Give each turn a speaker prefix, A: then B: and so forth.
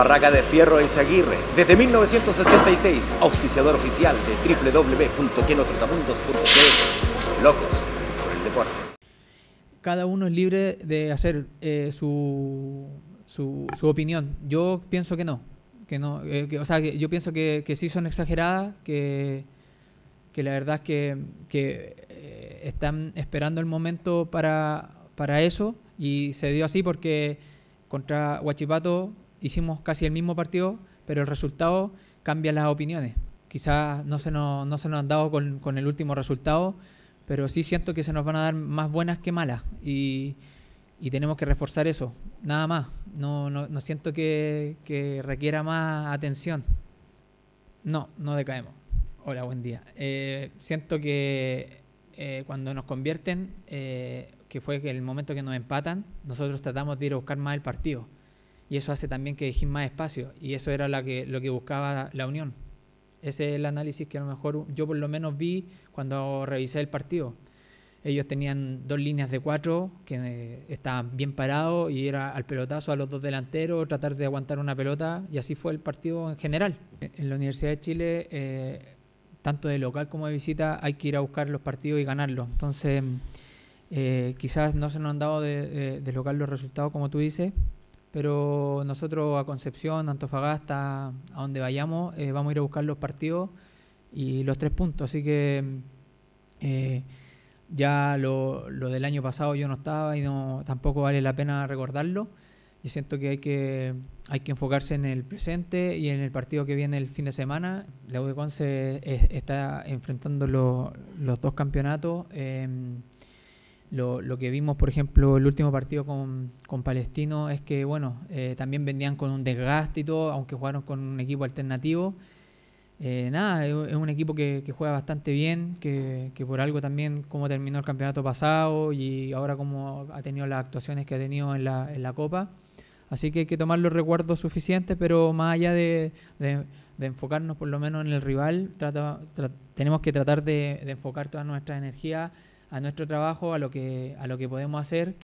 A: Barraca de Fierro en Saguirre, desde 1986, auspiciador oficial de www.quenotrotamundos.cl. Locos por el deporte. Cada uno es libre de hacer eh, su, su, opinión. Yo pienso que no. Que no eh, o sea, que yo pienso que, sí son exageradas, que, que la verdad es que, eh, están esperando el momento para, para eso y se dio así porque contra Huachipato hicimos casi el mismo partido, pero el resultado cambia las opiniones. Quizás no se nos, no se nos han dado con, el último resultado, pero sí siento que se nos van a dar más buenas que malas y, tenemos que reforzar eso, nada más. No, siento que, requiera más atención. No, no decaemos. Hola, buen día. Eh, siento que eh, cuando nos convierten, eh, que fue el momento que nos empatan, nosotros tratamos de ir a buscar más el partido y eso hace también que dejen más espacio y eso era la que, lo que buscaba la Unión. Ese es el análisis que a lo mejor yo por lo menos vi cuando revisé el partido. Ellos tenían dos líneas de cuatro que eh, estaban bien parados y era al pelotazo a los dos delanteros, tratar de aguantar una pelota y así fue el partido en general. En la Universidad de Chile, eh, tanto de local como de visita, hay que ir a buscar los partidos y ganarlos. Entonces, eh, quizás no se nos han dado de local los resultados como tú dices, pero nosotros a Concepción, Antofagasta, a donde vayamos, eh, vamos a ir a buscar los partidos y los tres puntos. Así que eh, ya lo, del año pasado yo no estaba y no tampoco vale la pena recordarlo. Yo siento que hay que hay que enfocarse en el presente y en el partido que viene el fin de semana. La UDCON de eh, está enfrentando los dos campeonatos lo, que vimos, por ejemplo, el último partido con, Palestino es que, bueno, eh, también vendían con un desgaste y todo, aunque jugaron con un equipo alternativo. Eh, nada, es un equipo que, juega bastante bien, que, por algo también como terminó el campeonato pasado y ahora como ha tenido las actuaciones que ha tenido en la, en la Copa. Así que hay que tomar los recuerdos suficientes, pero más allá de, enfocarnos por lo menos en el rival, tenemos que tratar de, de enfocar toda nuestra energía a nuestro trabajo, a lo que, a lo que podemos hacer,